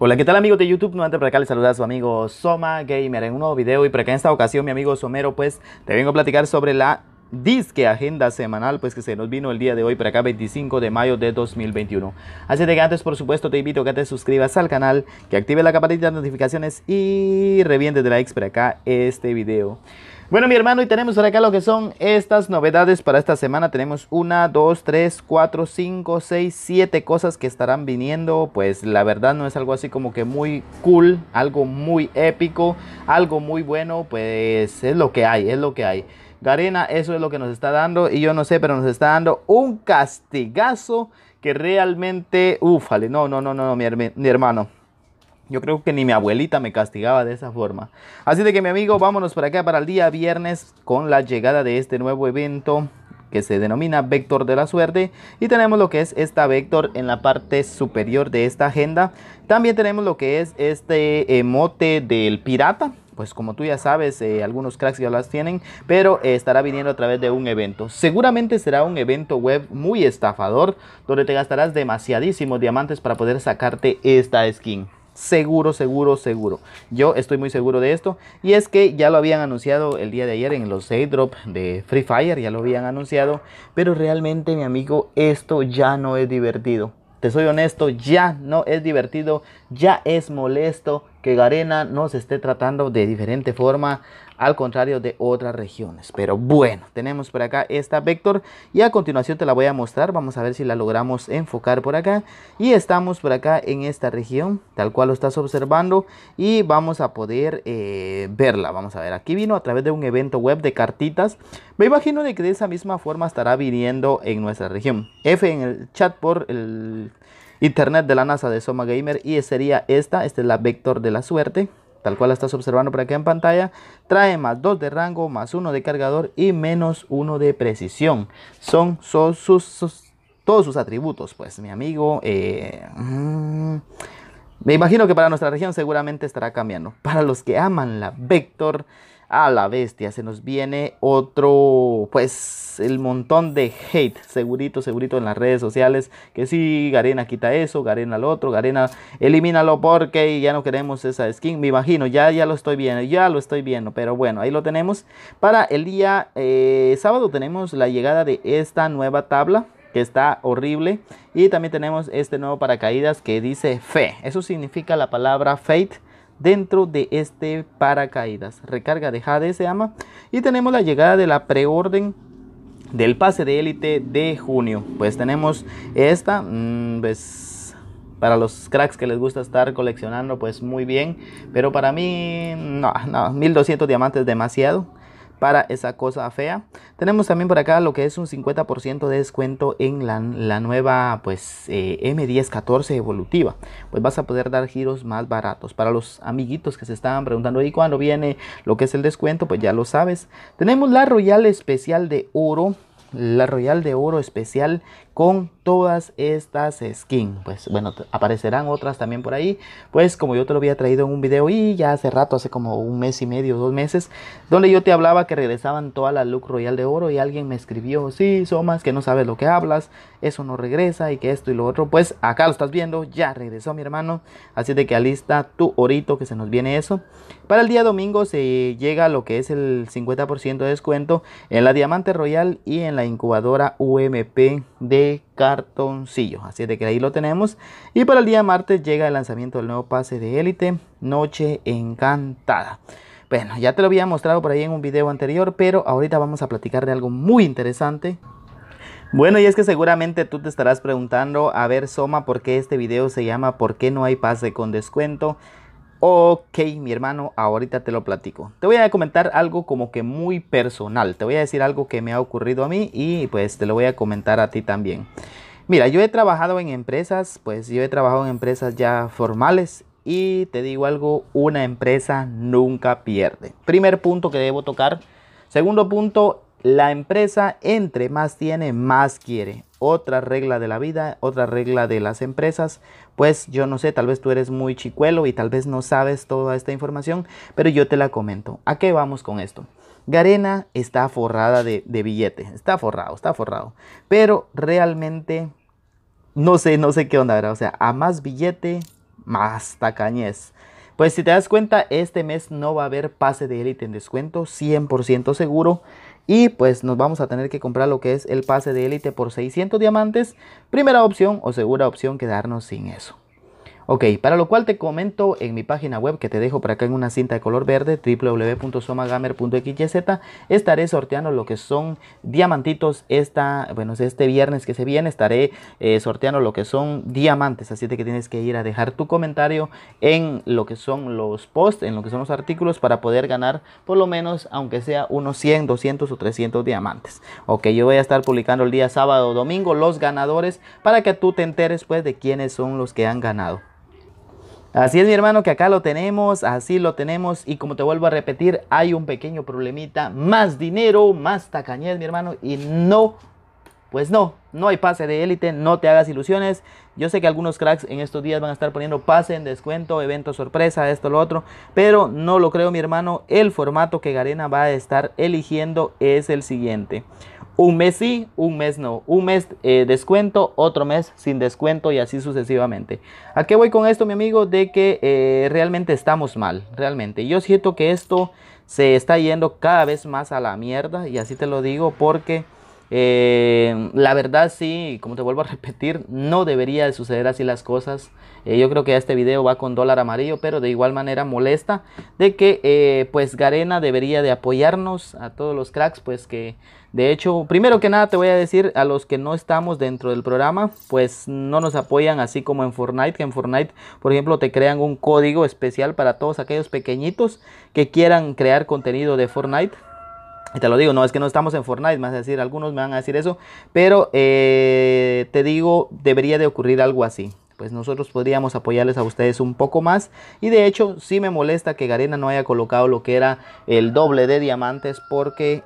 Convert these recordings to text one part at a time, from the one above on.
Hola, ¿qué tal amigos de YouTube? no antes para acá les saluda a su amigo Soma Gamer en un nuevo video y para acá en esta ocasión mi amigo Somero pues te vengo a platicar sobre la disque agenda semanal pues que se nos vino el día de hoy para acá 25 de mayo de 2021 así de que antes por supuesto te invito a que te suscribas al canal que active la campanita de notificaciones y revientes de likes para acá este video bueno, mi hermano, y tenemos acá lo que son estas novedades para esta semana. Tenemos una, dos, tres, cuatro, cinco, seis, siete cosas que estarán viniendo. Pues la verdad no es algo así como que muy cool, algo muy épico, algo muy bueno. Pues es lo que hay, es lo que hay. Garena, eso es lo que nos está dando. Y yo no sé, pero nos está dando un castigazo que realmente, ufale, no, no, no, no, no mi hermano yo creo que ni mi abuelita me castigaba de esa forma. Así de que mi amigo, vámonos para acá para el día viernes con la llegada de este nuevo evento que se denomina Vector de la Suerte y tenemos lo que es esta Vector en la parte superior de esta agenda. También tenemos lo que es este emote eh, del pirata. Pues como tú ya sabes, eh, algunos cracks ya las tienen, pero estará viniendo a través de un evento. Seguramente será un evento web muy estafador, donde te gastarás demasiadísimos diamantes para poder sacarte esta skin seguro, seguro, seguro. Yo estoy muy seguro de esto. Y es que ya lo habían anunciado el día de ayer en los airdrop de Free Fire, ya lo habían anunciado. Pero realmente, mi amigo, esto ya no es divertido. Te soy honesto, ya no es divertido, ya es molesto, que Garena nos esté tratando de diferente forma al contrario de otras regiones. Pero bueno, tenemos por acá esta vector y a continuación te la voy a mostrar. Vamos a ver si la logramos enfocar por acá. Y estamos por acá en esta región, tal cual lo estás observando. Y vamos a poder eh, verla. Vamos a ver, aquí vino a través de un evento web de cartitas. Me imagino de que de esa misma forma estará viniendo en nuestra región. F en el chat por el Internet de la NASA de Soma Gamer y sería esta, esta es la vector de la suerte, tal cual la estás observando por acá en pantalla, trae más 2 de rango, más 1 de cargador y menos 1 de precisión. Son, todos sus atributos, pues mi amigo. Eh, mm. me imagino que para nuestra región seguramente estará cambiando. Para los que aman la Vector, a la bestia. Se nos viene otro, pues, el montón de hate, segurito, segurito en las redes sociales. Que sí, Garena quita eso, Garena lo otro, Garena elimínalo porque ya no queremos esa skin. Me imagino, ya, ya lo estoy viendo, ya lo estoy viendo. Pero bueno, ahí lo tenemos. Para el día eh, sábado tenemos la llegada de esta nueva tabla que está horrible. Y también tenemos este nuevo paracaídas que dice fe. Eso significa la palabra fate dentro de este paracaídas. Recarga de Jade se Y tenemos la llegada de la preorden del pase de élite de junio. Pues tenemos esta. Mm, pues, para los cracks que les gusta estar coleccionando, pues muy bien. Pero para mí, no, no, 1200 diamantes demasiado para esa cosa fea. Tenemos también por acá lo que es un 50% de descuento en la, nueva pues eh, M1014 evolutiva. Pues vas a poder dar giros más baratos. Para los amiguitos que se estaban preguntando y cuándo viene lo que es el descuento, pues ya lo sabes. Tenemos la Royal Especial de Oro la Royal de Oro especial con todas estas skins. Pues bueno, aparecerán otras también por ahí. Pues como yo te lo había traído en un video y ya hace rato, hace como un mes y medio, dos meses, donde yo te hablaba que regresaban toda la look Royal de Oro y alguien me escribió, sí, Somas, que no sabes lo que hablas, eso no regresa y que esto y lo otro. Pues acá lo estás viendo, ya regresó mi hermano. Así de que alista tu orito que se nos viene eso. Para el día domingo se llega lo que es el 50% de descuento en la Diamante Royal y en la la incubadora UMP de cartoncillo Así de que ahí lo tenemos. Y para el día martes llega el lanzamiento del nuevo pase de élite, Noche Encantada. Bueno, ya te lo había mostrado por ahí en un video anterior, pero ahorita vamos a platicar de algo muy interesante. Bueno, y es que seguramente tú te estarás preguntando, a ver Soma, ¿por qué este video se llama ¿Por qué no hay pase con descuento? Ok, mi hermano, ahorita te lo platico. Te voy a comentar algo como que muy personal. Te voy a decir algo que me ha ocurrido a mí y pues te lo voy a comentar a ti también. Mira, yo he trabajado en empresas, pues yo he trabajado en empresas ya formales y te digo algo, una empresa nunca pierde. Primer punto que debo tocar. Segundo punto, la empresa entre más tiene, más quiere. Otra regla de la vida, otra regla de las empresas. Pues yo no sé, tal vez tú eres muy chicuelo y tal vez no sabes toda esta información, pero yo te la comento. ¿A qué vamos con esto? Garena está forrada de, billetes, billete, está forrado, está forrado. Pero realmente no sé, no sé qué onda, ¿verdad? O sea, a más billete, más tacañez. Pues si te das cuenta, este mes no va a haber pase de élite en descuento, 100% seguro. Y pues nos vamos a tener que comprar lo que es el pase de élite por 600 diamantes. Primera opción o segura opción quedarnos sin eso. Ok, para lo cual te comento en mi página web que te dejo por acá en una cinta de color verde, www.somagamer.xyz, estaré sorteando lo que son diamantitos esta, bueno, este viernes que se viene, estaré eh, sorteando lo que son diamantes, así que tienes que ir a dejar tu comentario en lo que son los posts, en lo que son los artículos para poder ganar por lo menos, aunque sea unos 100, 200 o 300 diamantes. Ok, yo voy a estar publicando el día sábado o domingo los ganadores para que tú te enteres pues de quiénes son los que han ganado. Así es, mi hermano, que acá lo tenemos, así lo tenemos. Y como te vuelvo a repetir, hay un pequeño problemita. Más dinero, más tacañez, mi hermano. Y no, pues no, no hay pase de élite, no te hagas ilusiones. Yo sé que algunos cracks en estos días van a estar poniendo pase en descuento, evento sorpresa, esto, lo otro. Pero no lo creo, mi hermano. El formato que Garena va a estar eligiendo es el siguiente un mes sí, un mes no, un mes eh, descuento, otro mes sin descuento y así sucesivamente. ¿A qué voy con esto, mi amigo? De que eh, realmente estamos mal, realmente. Yo siento que esto se está yendo cada vez más a la mierda y así te lo digo porque... Eh, la verdad sí, como te vuelvo a repetir, no debería de suceder así las cosas. Eh, yo creo que este video va con dólar amarillo, pero de igual manera molesta de que eh, pues Garena debería de apoyarnos a todos los cracks, pues que de hecho, primero que nada te voy a decir a los que no estamos dentro del programa, pues no nos apoyan así como en Fortnite, que en Fortnite, por ejemplo, te crean un código especial para todos aquellos pequeñitos que quieran crear contenido de Fortnite y te lo digo, no es que no estamos en Fortnite, más decir, algunos me van a decir eso, pero eh, te digo, debería de ocurrir algo así. Pues nosotros podríamos apoyarles a ustedes un poco más. Y de hecho, sí me molesta que Garena no haya colocado lo que era el doble de diamantes porque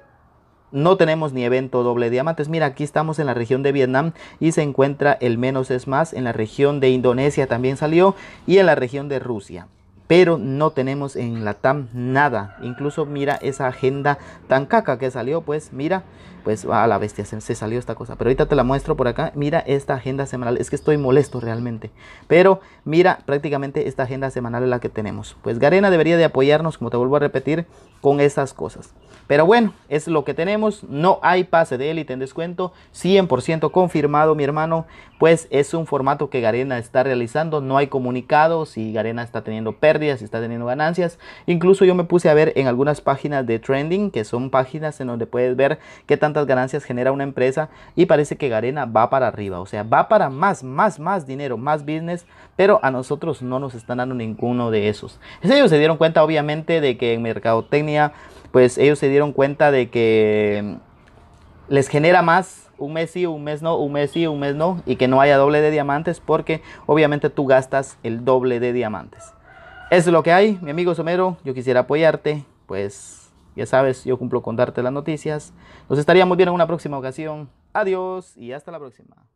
no tenemos ni evento doble diamantes. Mira, aquí estamos en la región de Vietnam y se encuentra el menos es más. En la región de Indonesia también salió y en la región de Rusia pero no tenemos en la TAM nada. Incluso mira esa agenda tan caca que salió, pues mira, pues a la bestia se, salió esta cosa. Pero ahorita te la muestro por acá. Mira esta agenda semanal. Es que estoy molesto realmente. Pero mira prácticamente esta agenda semanal es la que tenemos. Pues Garena debería de apoyarnos, como te vuelvo a repetir, con esas cosas. Pero bueno, es lo que tenemos. No hay pase de élite en descuento. 100% confirmado, mi hermano. Pues es un formato que Garena está realizando. No hay comunicados y Garena está teniendo pérdidas si está teniendo ganancias. Incluso yo me puse a ver en algunas páginas de trending, que son páginas en donde puedes ver qué tantas ganancias genera una empresa y parece que Garena va para arriba, o sea, va para más, más, más dinero, más business, pero a nosotros no nos están dando ninguno de esos. ellos se dieron cuenta obviamente de que en mercadotecnia, pues ellos se dieron cuenta de que mm, les genera más un mes sí, un mes no, un mes sí, un mes no, y que no haya doble de diamantes porque obviamente tú gastas el doble de diamantes es lo que hay, mi amigo Somero. Yo quisiera apoyarte, pues ya sabes, yo cumplo con darte las noticias. Nos estaríamos viendo en una próxima ocasión. Adiós y hasta la próxima.